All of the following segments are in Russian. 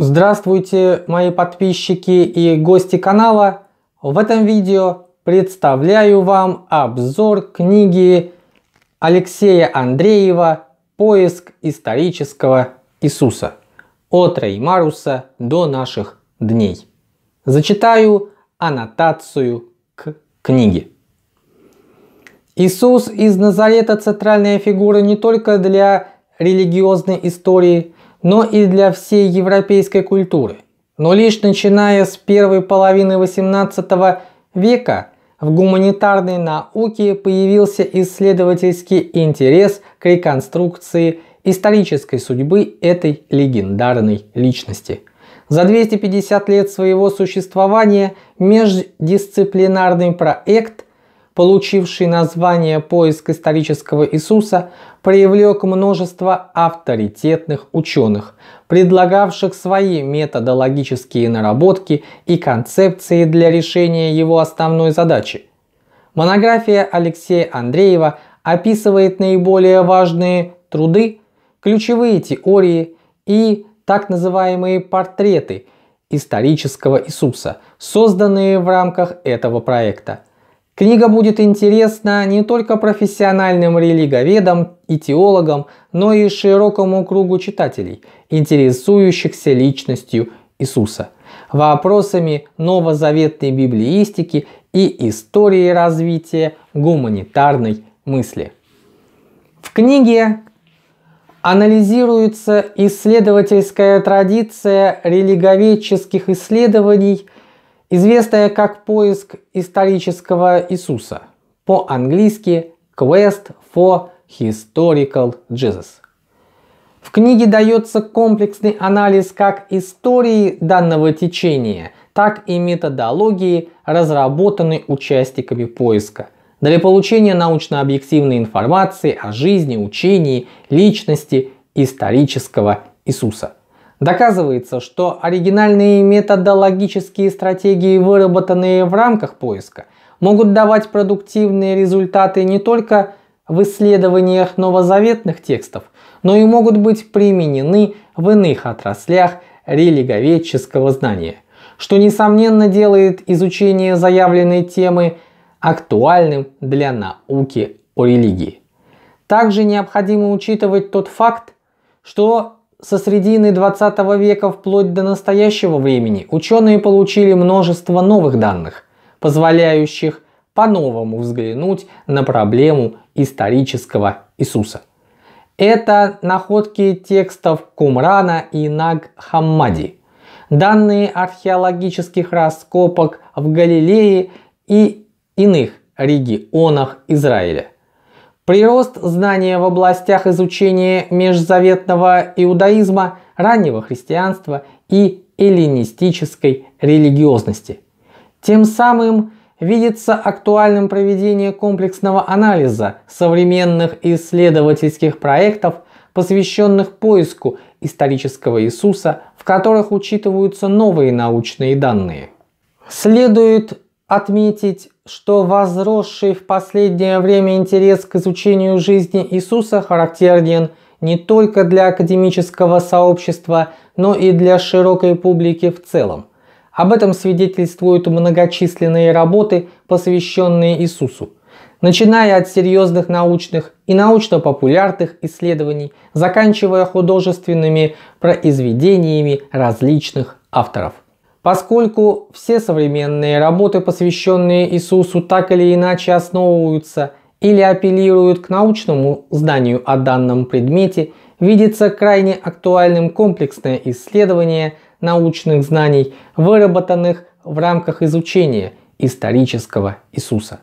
Здравствуйте, мои подписчики и гости канала. В этом видео представляю вам обзор книги Алексея Андреева «Поиск исторического Иисуса. От Реймаруса до наших дней». Зачитаю аннотацию к книге. Иисус из Назарета – центральная фигура не только для религиозной истории – но и для всей европейской культуры. Но лишь начиная с первой половины XVIII века в гуманитарной науке появился исследовательский интерес к реконструкции исторической судьбы этой легендарной личности. За 250 лет своего существования междисциплинарный проект получивший название «Поиск исторического Иисуса», привлек множество авторитетных ученых, предлагавших свои методологические наработки и концепции для решения его основной задачи. Монография Алексея Андреева описывает наиболее важные труды, ключевые теории и так называемые портреты исторического Иисуса, созданные в рамках этого проекта – Книга будет интересна не только профессиональным религоведам и теологам, но и широкому кругу читателей, интересующихся личностью Иисуса, вопросами новозаветной библиистики и истории развития гуманитарной мысли. В книге анализируется исследовательская традиция религоведческих исследований – известная как поиск исторического Иисуса, по-английски Quest for Historical Jesus. В книге дается комплексный анализ как истории данного течения, так и методологии, разработанной участниками поиска, для получения научно-объективной информации о жизни, учении, личности исторического Иисуса. Доказывается, что оригинальные методологические стратегии, выработанные в рамках поиска, могут давать продуктивные результаты не только в исследованиях новозаветных текстов, но и могут быть применены в иных отраслях религоведческого знания, что несомненно делает изучение заявленной темы актуальным для науки о религии. Также необходимо учитывать тот факт, что со средины 20 века вплоть до настоящего времени ученые получили множество новых данных, позволяющих по-новому взглянуть на проблему исторического Иисуса. Это находки текстов Кумрана и Наг Хаммади, данные археологических раскопок в Галилее и иных регионах Израиля – Прирост знания в областях изучения межзаветного иудаизма, раннего христианства и эллинистической религиозности. Тем самым видится актуальным проведение комплексного анализа современных исследовательских проектов, посвященных поиску исторического Иисуса, в которых учитываются новые научные данные. Следует отметить что возросший в последнее время интерес к изучению жизни Иисуса характерен не только для академического сообщества, но и для широкой публики в целом. Об этом свидетельствуют многочисленные работы, посвященные Иисусу. Начиная от серьезных научных и научно-популярных исследований, заканчивая художественными произведениями различных авторов. Поскольку все современные работы, посвященные Иисусу, так или иначе основываются или апеллируют к научному знанию о данном предмете, видится крайне актуальным комплексное исследование научных знаний, выработанных в рамках изучения исторического Иисуса.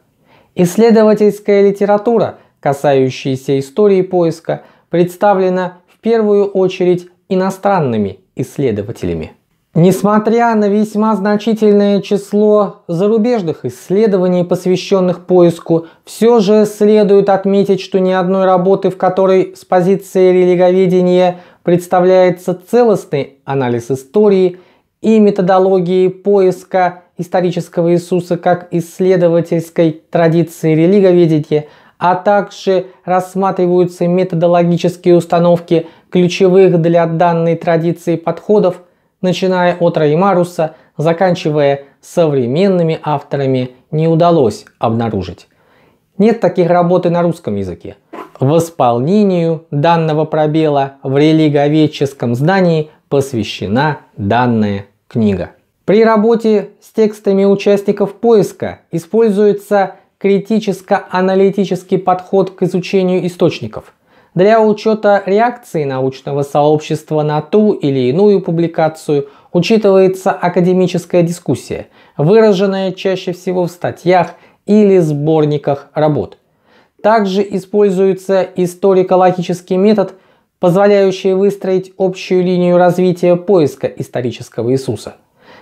Исследовательская литература, касающаяся истории поиска, представлена в первую очередь иностранными исследователями. Несмотря на весьма значительное число зарубежных исследований, посвященных поиску, все же следует отметить, что ни одной работы, в которой с позиции религоведения представляется целостный анализ истории и методологии поиска исторического Иисуса как исследовательской традиции религоведения, а также рассматриваются методологические установки ключевых для данной традиции подходов, начиная от Раймаруса, заканчивая современными авторами, не удалось обнаружить. Нет таких работы на русском языке. Восполнению данного пробела в религоведческом здании посвящена данная книга. При работе с текстами участников поиска используется критическо-аналитический подход к изучению источников – для учета реакции научного сообщества на ту или иную публикацию учитывается академическая дискуссия, выраженная чаще всего в статьях или сборниках работ. Также используется историко-логический метод, позволяющий выстроить общую линию развития поиска исторического Иисуса.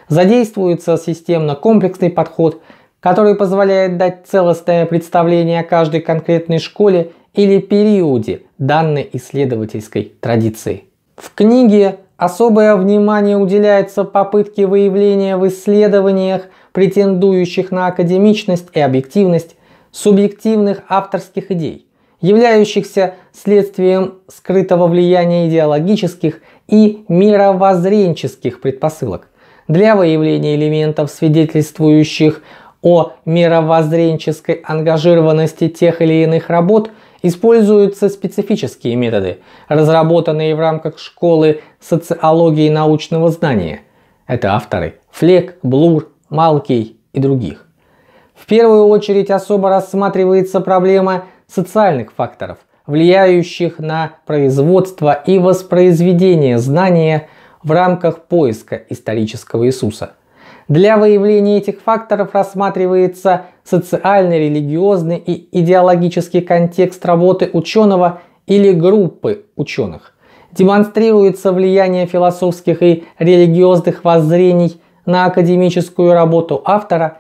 Задействуется системно-комплексный подход, который позволяет дать целостное представление о каждой конкретной школе или периоде данной исследовательской традиции. В книге особое внимание уделяется попытке выявления в исследованиях, претендующих на академичность и объективность, субъективных авторских идей, являющихся следствием скрытого влияния идеологических и мировоззренческих предпосылок для выявления элементов, свидетельствующих о мировоззренческой ангажированности тех или иных работ – Используются специфические методы, разработанные в рамках школы социологии научного знания. Это авторы Флек, Блур, Малкей и других. В первую очередь особо рассматривается проблема социальных факторов, влияющих на производство и воспроизведение знания в рамках поиска исторического Иисуса – для выявления этих факторов рассматривается социальный, религиозный и идеологический контекст работы ученого или группы ученых. Демонстрируется влияние философских и религиозных воззрений на академическую работу автора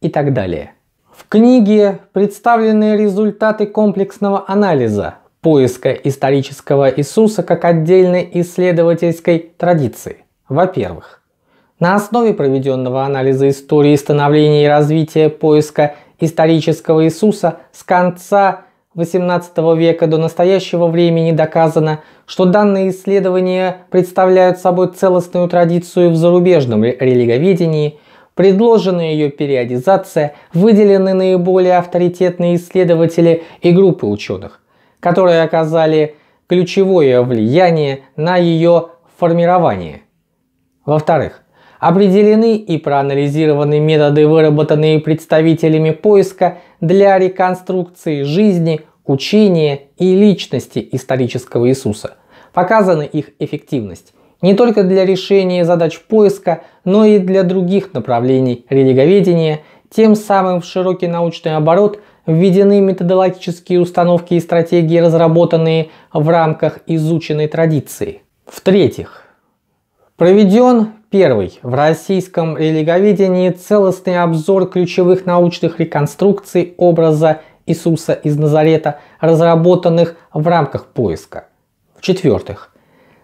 и так далее. В книге представлены результаты комплексного анализа поиска исторического Иисуса как отдельной исследовательской традиции. Во-первых, на основе проведенного анализа истории становления и развития поиска исторического Иисуса с конца XVIII века до настоящего времени доказано, что данные исследования представляют собой целостную традицию в зарубежном религоведении, предложена ее периодизация, выделены наиболее авторитетные исследователи и группы ученых, которые оказали ключевое влияние на ее формирование. Во-вторых, Определены и проанализированы методы, выработанные представителями поиска для реконструкции жизни, учения и личности исторического Иисуса. Показана их эффективность не только для решения задач поиска, но и для других направлений религоведения. Тем самым в широкий научный оборот введены методологические установки и стратегии, разработанные в рамках изученной традиции. В-третьих, проведен Первый. В российском религоведении целостный обзор ключевых научных реконструкций образа Иисуса из Назарета, разработанных в рамках поиска. В-четвертых.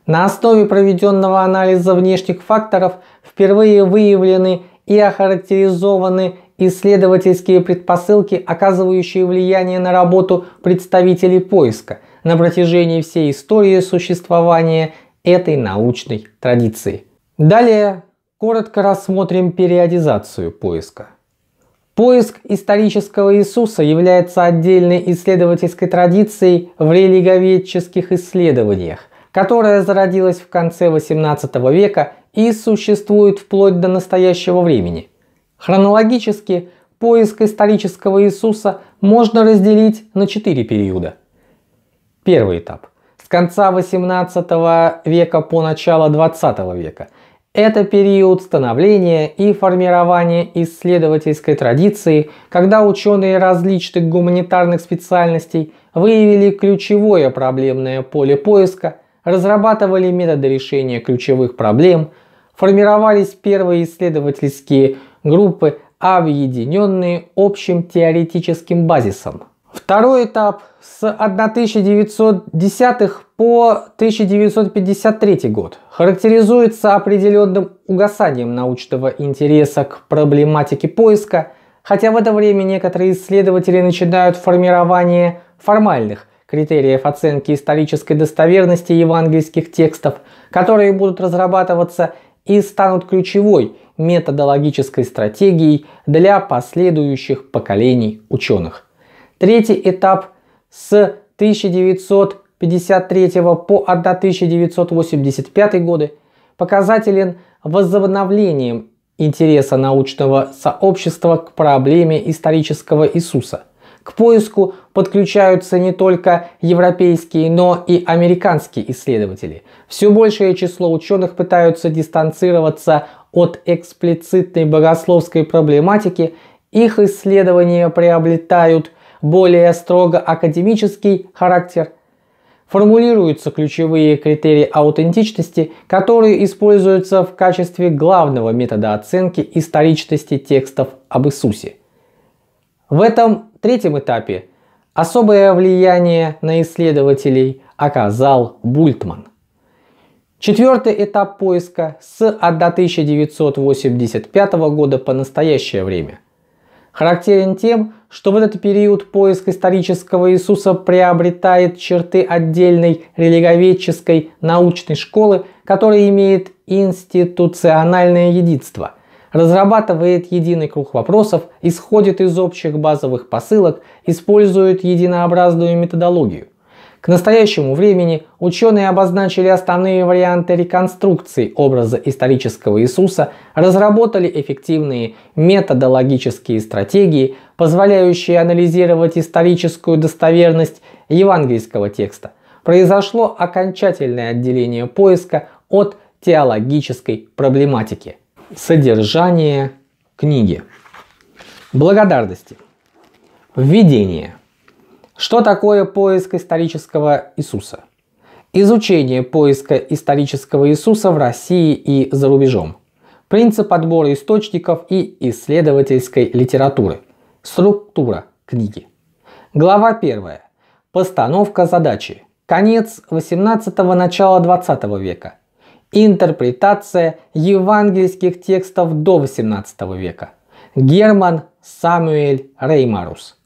На основе проведенного анализа внешних факторов впервые выявлены и охарактеризованы исследовательские предпосылки, оказывающие влияние на работу представителей поиска на протяжении всей истории существования этой научной традиции. Далее коротко рассмотрим периодизацию поиска. Поиск исторического Иисуса является отдельной исследовательской традицией в религоведческих исследованиях, которая зародилась в конце XVIII века и существует вплоть до настоящего времени. Хронологически поиск исторического Иисуса можно разделить на четыре периода. Первый этап – с конца XVIII века по начало XX века – это период становления и формирования исследовательской традиции, когда ученые различных гуманитарных специальностей выявили ключевое проблемное поле поиска, разрабатывали методы решения ключевых проблем, формировались первые исследовательские группы, объединенные общим теоретическим базисом. Второй этап с 1910 по 1953 год характеризуется определенным угасанием научного интереса к проблематике поиска, хотя в это время некоторые исследователи начинают формирование формальных критериев оценки исторической достоверности евангельских текстов, которые будут разрабатываться и станут ключевой методологической стратегией для последующих поколений ученых. Третий этап с 1953 по 1985 годы показателен возобновлением интереса научного сообщества к проблеме исторического Иисуса. К поиску подключаются не только европейские, но и американские исследователи. Все большее число ученых пытаются дистанцироваться от эксплицитной богословской проблематики, их исследования приобретают более строго академический характер. Формулируются ключевые критерии аутентичности, которые используются в качестве главного метода оценки историчности текстов об Иисусе. В этом третьем этапе особое влияние на исследователей оказал Бультман. Четвертый этап поиска с 1985 года по настоящее время характерен тем, что в этот период поиск исторического Иисуса приобретает черты отдельной религоведческой научной школы, которая имеет институциональное единство, разрабатывает единый круг вопросов, исходит из общих базовых посылок, использует единообразную методологию. К настоящему времени ученые обозначили основные варианты реконструкции образа исторического Иисуса, разработали эффективные методологические стратегии, позволяющие анализировать историческую достоверность евангельского текста, произошло окончательное отделение поиска от теологической проблематики. Содержание книги. Благодарности. Введение. Что такое поиск исторического Иисуса? Изучение поиска исторического Иисуса в России и за рубежом. Принцип отбора источников и исследовательской литературы – Структура книги. Глава 1. Постановка задачи. Конец 18-го, начало 20 века. Интерпретация евангельских текстов до 18 века. Герман Самуэль Реймарус.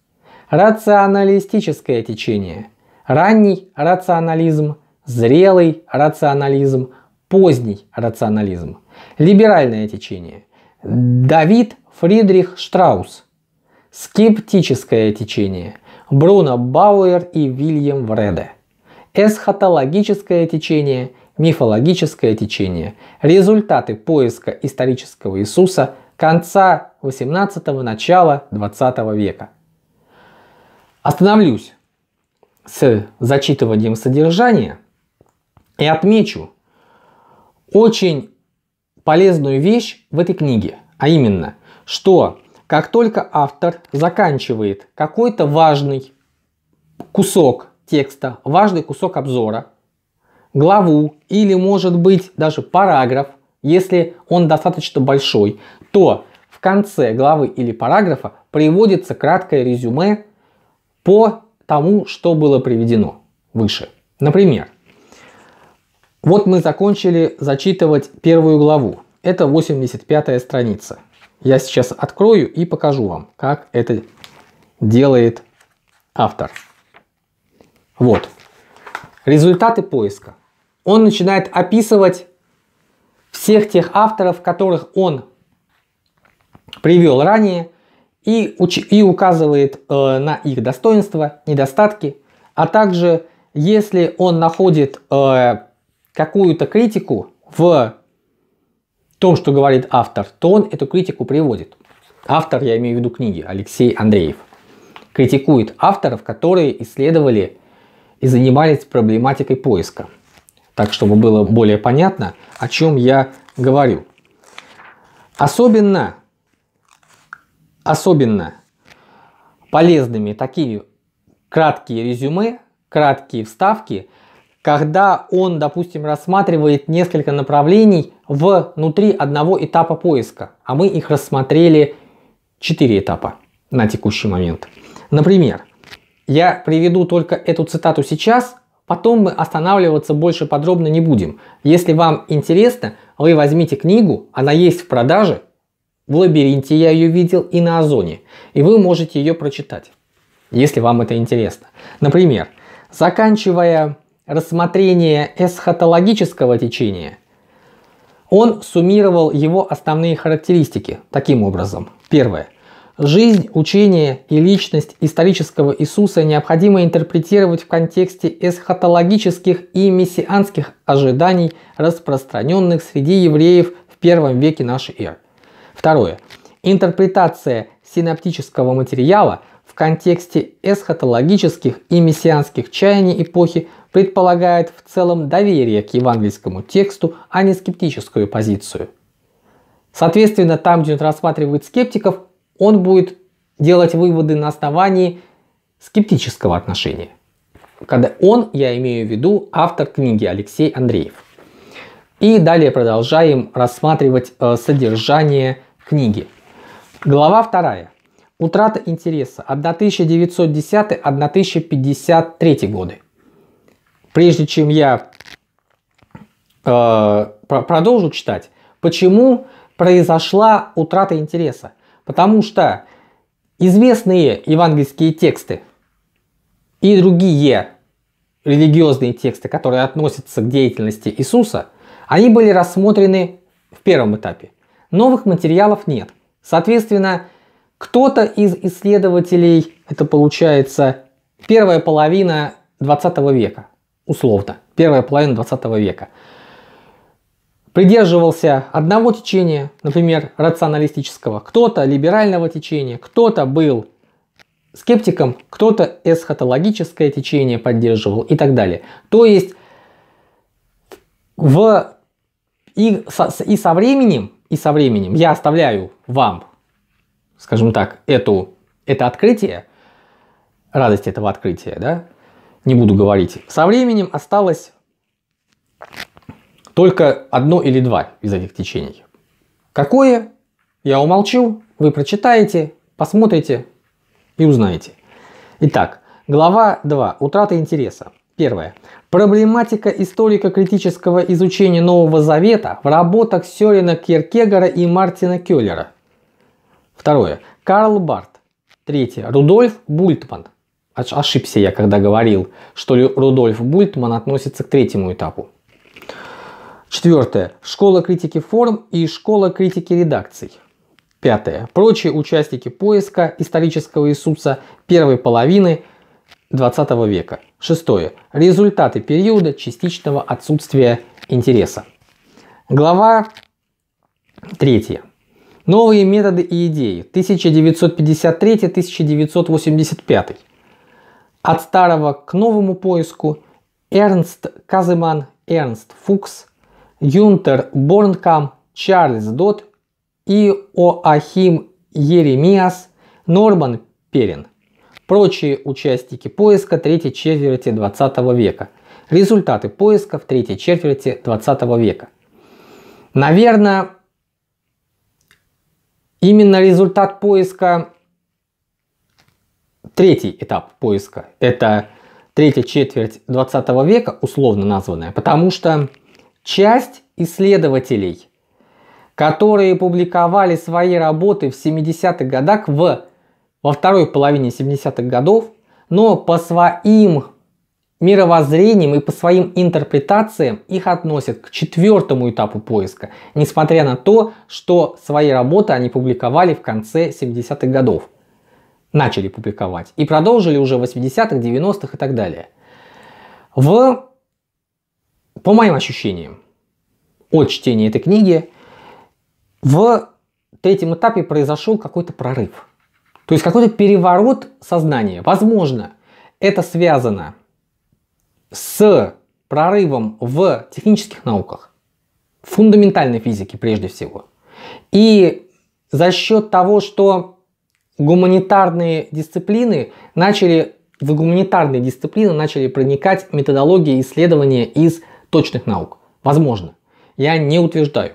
Рационалистическое течение. Ранний рационализм, зрелый рационализм, поздний рационализм. Либеральное течение. Давид Фридрих Штраус. Скептическое течение. Бруно Бауэр и Вильям Вреде. Эсхатологическое течение. Мифологическое течение. Результаты поиска исторического Иисуса конца 18-го, начала 20 века. Остановлюсь с зачитыванием содержания и отмечу очень полезную вещь в этой книге, а именно, что как только автор заканчивает какой-то важный кусок текста, важный кусок обзора, главу или, может быть, даже параграф, если он достаточно большой, то в конце главы или параграфа приводится краткое резюме по тому, что было приведено выше. Например, вот мы закончили зачитывать первую главу. Это 85 страница. Я сейчас открою и покажу вам, как это делает автор. Вот. Результаты поиска. Он начинает описывать всех тех авторов, которых он привел ранее, и, уч и указывает э, на их достоинства, недостатки, а также если он находит э, какую-то критику в то, что говорит автор, то он эту критику приводит. Автор, я имею в виду книги, Алексей Андреев, критикует авторов, которые исследовали и занимались проблематикой поиска. Так, чтобы было более понятно, о чем я говорю. Особенно, особенно полезными такие краткие резюме, краткие вставки – когда он, допустим, рассматривает несколько направлений внутри одного этапа поиска, а мы их рассмотрели 4 этапа на текущий момент. Например, я приведу только эту цитату сейчас, потом мы останавливаться больше подробно не будем. Если вам интересно, вы возьмите книгу, она есть в продаже, в лабиринте я ее видел и на Озоне, и вы можете ее прочитать, если вам это интересно. Например, заканчивая рассмотрение эсхатологического течения, он суммировал его основные характеристики таким образом. Первое. Жизнь, учение и личность исторического Иисуса необходимо интерпретировать в контексте эсхатологических и мессианских ожиданий, распространенных среди евреев в первом веке нашей эры. Второе. Интерпретация синаптического материала в контексте эсхатологических и мессианских чаяний эпохи предполагает в целом доверие к евангельскому тексту, а не скептическую позицию. Соответственно, там, где он рассматривает скептиков, он будет делать выводы на основании скептического отношения. Когда он, я имею в виду автор книги Алексей Андреев. И далее продолжаем рассматривать э, содержание книги. Глава 2. Утрата интереса 1910-1053 годы прежде чем я э, продолжу читать, почему произошла утрата интереса. Потому что известные евангельские тексты и другие религиозные тексты, которые относятся к деятельности Иисуса, они были рассмотрены в первом этапе. Новых материалов нет. Соответственно, кто-то из исследователей, это получается первая половина 20 века, условно, первая половина 20 века, придерживался одного течения, например, рационалистического, кто-то либерального течения, кто-то был скептиком, кто-то эсхатологическое течение поддерживал и так далее. То есть в, и, со, и со временем, и со временем я оставляю вам, скажем так, эту, это открытие, радость этого открытия, да, не буду говорить. Со временем осталось только одно или два из этих течений. Какое? Я умолчу, вы прочитаете, посмотрите и узнаете. Итак, глава 2. Утрата интереса. Первое. Проблематика историко-критического изучения Нового Завета в работах Сёрина Киркегора и Мартина Келлера. Второе. Карл Барт. Третье. Рудольф Бультман. Ошибся я, когда говорил, что Рудольф Бультман относится к третьему этапу. Четвертое. Школа критики форм и школа критики редакций. Пятое. Прочие участники поиска исторического Иисуса первой половины 20 века. Шестое. Результаты периода частичного отсутствия интереса. Глава третья. Новые методы и идеи. 1953-1985. От старого к новому поиску Эрнст Каземан, Эрнст Фукс, Юнтер Борнкам, Чарльз Дот и Оахим Еремиас, Норман Перин. Прочие участники поиска третьей четверти 20 века. Результаты поиска в третьей четверти 20 века. Наверное, именно результат поиска третий этап поиска. Это третья четверть 20 века, условно названная, потому что часть исследователей, которые публиковали свои работы в 70-х годах, в, во второй половине 70-х годов, но по своим мировоззрением и по своим интерпретациям их относят к четвертому этапу поиска, несмотря на то, что свои работы они публиковали в конце 70-х годов начали публиковать. И продолжили уже в 80-х, 90-х и так далее. В, по моим ощущениям, от чтения этой книги, в третьем этапе произошел какой-то прорыв. То есть какой-то переворот сознания. Возможно, это связано с прорывом в технических науках, в фундаментальной физике прежде всего. И за счет того, что гуманитарные дисциплины начали в гуманитарные дисциплины начали проникать методологии исследования из точных наук. Возможно. Я не утверждаю.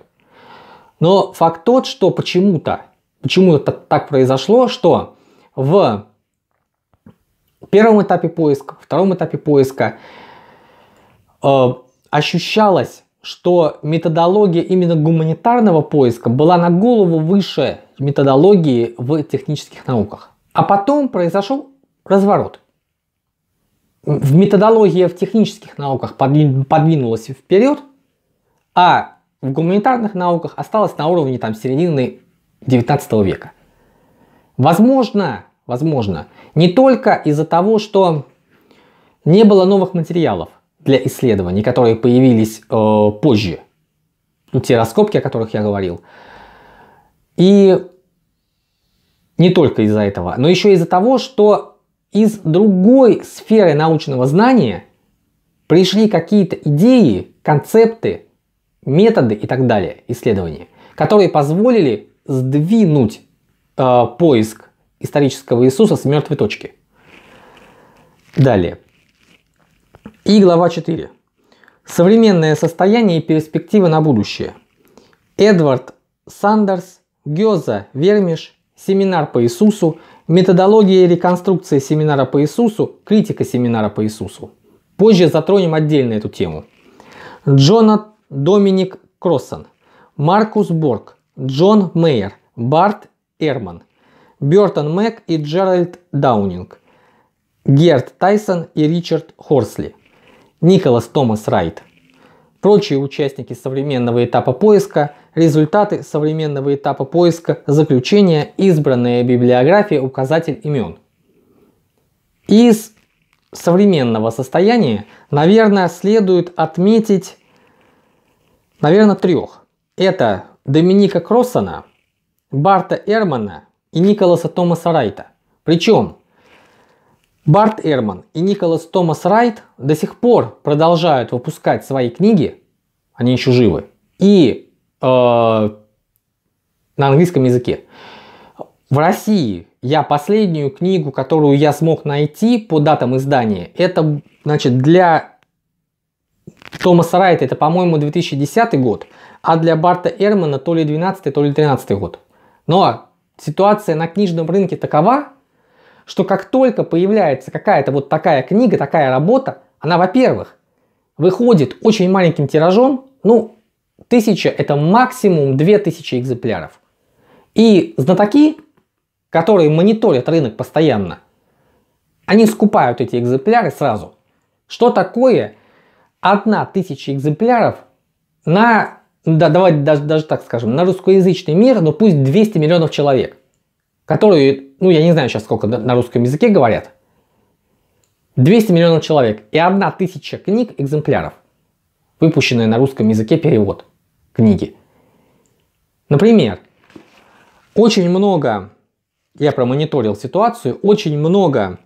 Но факт тот, что почему-то, почему это так произошло, что в первом этапе поиска, втором этапе поиска э, ощущалось, что методология именно гуманитарного поиска была на голову выше методологии в технических науках. А потом произошел разворот. Методология в технических науках подвинулась вперед, а в гуманитарных науках осталась на уровне там, середины 19 века. Возможно, возможно, не только из-за того, что не было новых материалов для исследований, которые появились э, позже, ну, те раскопки, о которых я говорил, и не только из-за этого, но еще из-за того, что из другой сферы научного знания пришли какие-то идеи, концепты, методы и так далее, исследования, которые позволили сдвинуть э, поиск исторического Иисуса с мертвой точки. Далее. И глава 4. Современное состояние и перспективы на будущее. Эдвард Сандерс Гёза, Вермиш, Семинар по Иисусу, Методология реконструкции семинара по Иисусу, Критика семинара по Иисусу. Позже затронем отдельно эту тему. Джонат, Доминик Кроссон, Маркус Борг, Джон Мейер, Барт Эрман, Бертон Мэг и Джеральд Даунинг, Герт Тайсон и Ричард Хорсли, Николас Томас Райт – прочие участники современного этапа поиска, результаты современного этапа поиска, заключение, избранная библиография, указатель имен. Из современного состояния, наверное, следует отметить, наверное, трех. Это Доминика Кроссона, Барта Эрмана и Николаса Томаса Райта. Причем Барт Эрман и Николас Томас Райт до сих пор продолжают выпускать свои книги, они еще живы, и э, на английском языке. В России я последнюю книгу, которую я смог найти по датам издания, это, значит, для Томаса Райта это, по-моему, 2010 год, а для Барта Эрмана то ли 12, то ли 13 год. Но ну а ситуация на книжном рынке такова, что как только появляется какая-то вот такая книга, такая работа, она, во-первых, выходит очень маленьким тиражом, ну, тысяча это максимум две тысячи экземпляров. И знатоки, которые мониторят рынок постоянно, они скупают эти экземпляры сразу. Что такое одна тысяча экземпляров на, да, давайте даже, даже так скажем, на русскоязычный мир, но ну, пусть 200 миллионов человек, которые ну я не знаю сейчас сколько на русском языке говорят, 200 миллионов человек и 1 тысяча книг экземпляров, выпущенные на русском языке перевод книги. Например, очень много, я промониторил ситуацию, очень много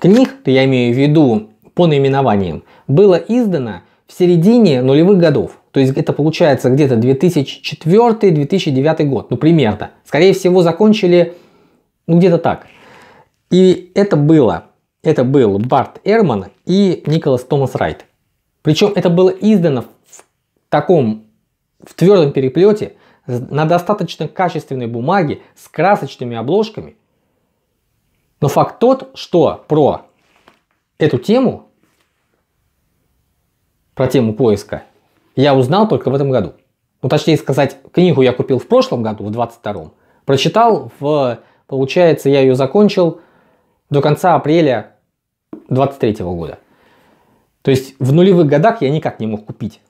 книг, я имею в виду по наименованиям, было издано в середине нулевых годов. То есть это получается где-то 2004-2009 год, ну примерно. Скорее всего закончили ну, где-то так. И это было. Это был Барт Эрман и Николас Томас Райт. Причем это было издано в таком, в твердом переплете, на достаточно качественной бумаге, с красочными обложками. Но факт тот, что про эту тему, про тему поиска, я узнал только в этом году. Ну, точнее сказать, книгу я купил в прошлом году, в 22-м, прочитал в Получается, я ее закончил до конца апреля 23 года. То есть в нулевых годах я никак не мог купить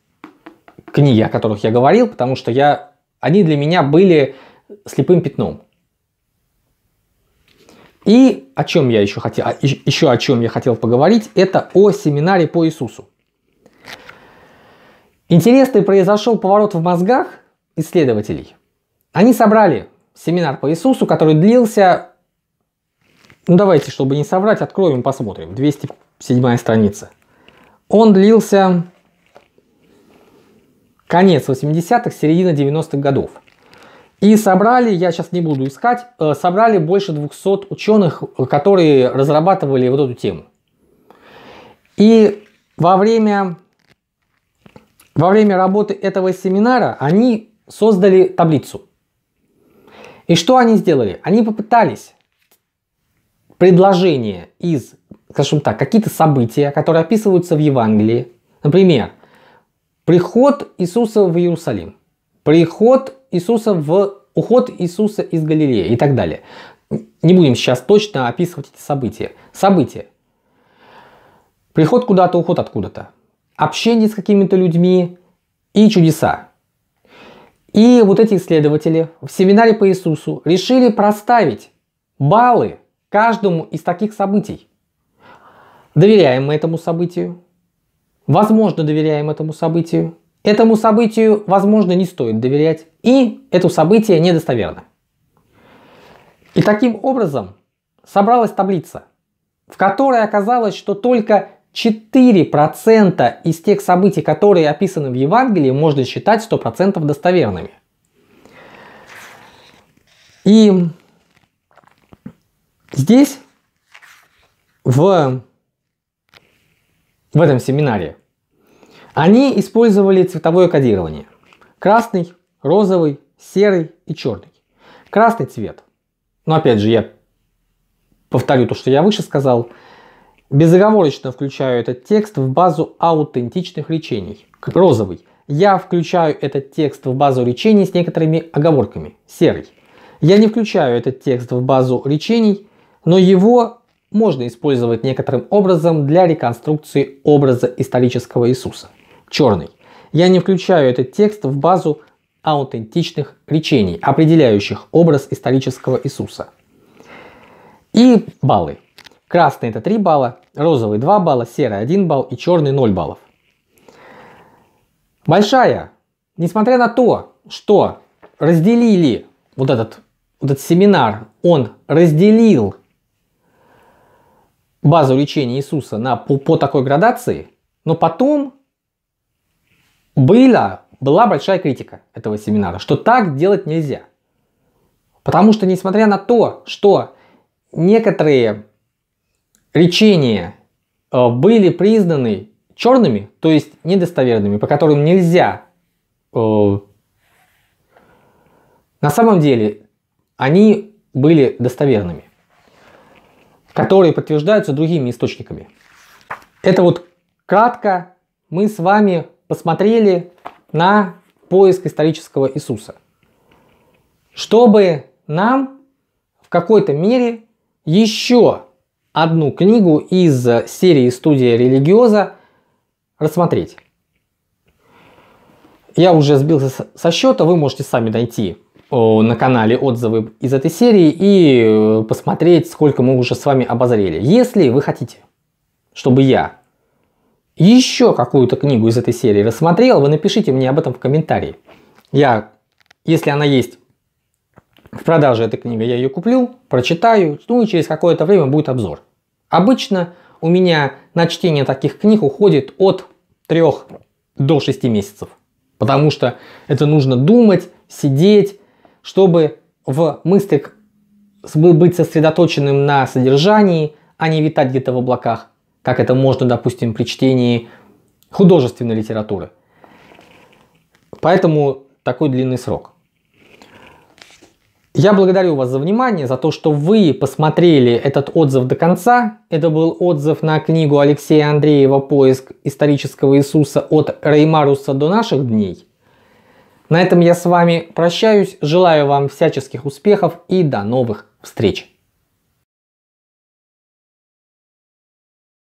книги, о которых я говорил, потому что я, они для меня были слепым пятном. И о чем я еще хотел, еще о чем я хотел поговорить, это о семинаре по Иисусу. Интересный произошел поворот в мозгах исследователей. Они собрали семинар по Иисусу, который длился... Ну давайте, чтобы не соврать, откроем, посмотрим. 207 страница. Он длился конец 80-х, середина 90-х годов. И собрали, я сейчас не буду искать, э, собрали больше 200 ученых, которые разрабатывали вот эту тему. И во время, во время работы этого семинара они создали таблицу. И что они сделали? Они попытались предложение из, скажем так, какие-то события, которые описываются в Евангелии. Например, приход Иисуса в Иерусалим, приход Иисуса в уход Иисуса из Галилеи и так далее. Не будем сейчас точно описывать эти события. События. Приход куда-то, уход откуда-то. Общение с какими-то людьми и чудеса. И вот эти исследователи в семинаре по Иисусу решили проставить баллы каждому из таких событий. Доверяем мы этому событию? Возможно, доверяем этому событию? Этому событию, возможно, не стоит доверять. И это событие недостоверно. И таким образом собралась таблица, в которой оказалось, что только 4% из тех событий, которые описаны в Евангелии, можно считать 100% достоверными. И здесь, в, в этом семинаре, они использовали цветовое кодирование. Красный, розовый, серый и черный. Красный цвет. Но опять же, я повторю то, что я выше сказал – Безоговорочно включаю этот текст в базу аутентичных лечений. Розовый. Я включаю этот текст в базу лечений с некоторыми оговорками. Серый. Я не включаю этот текст в базу лечений, но его можно использовать некоторым образом для реконструкции образа исторического Иисуса. Черный. Я не включаю этот текст в базу аутентичных лечений, определяющих образ исторического Иисуса. И баллы. Красный это 3 балла, розовый 2 балла, серый 1 балл и черный 0 баллов. Большая, несмотря на то, что разделили вот этот, вот этот семинар, он разделил базу лечения Иисуса на, по, по такой градации, но потом была, была большая критика этого семинара, что так делать нельзя. Потому что, несмотря на то, что некоторые речения э, были признаны черными, то есть недостоверными, по которым нельзя... Э, на самом деле они были достоверными, которые подтверждаются другими источниками. Это вот кратко мы с вами посмотрели на поиск исторического Иисуса, чтобы нам в какой-то мере еще одну книгу из э, серии «Студия религиоза» рассмотреть. Я уже сбился со счета, вы можете сами найти на канале отзывы из этой серии и э, посмотреть, сколько мы уже с вами обозрели. Если вы хотите, чтобы я еще какую-то книгу из этой серии рассмотрел, вы напишите мне об этом в комментарии. Я, если она есть в продаже эта книга я ее куплю, прочитаю, ну и через какое-то время будет обзор. Обычно у меня на чтение таких книг уходит от 3 до 6 месяцев. Потому что это нужно думать, сидеть, чтобы в мыслях быть сосредоточенным на содержании, а не витать где-то в облаках, как это можно, допустим, при чтении художественной литературы. Поэтому такой длинный срок. Я благодарю вас за внимание, за то, что вы посмотрели этот отзыв до конца. Это был отзыв на книгу Алексея Андреева «Поиск исторического Иисуса от Реймаруса до наших дней». На этом я с вами прощаюсь, желаю вам всяческих успехов и до новых встреч!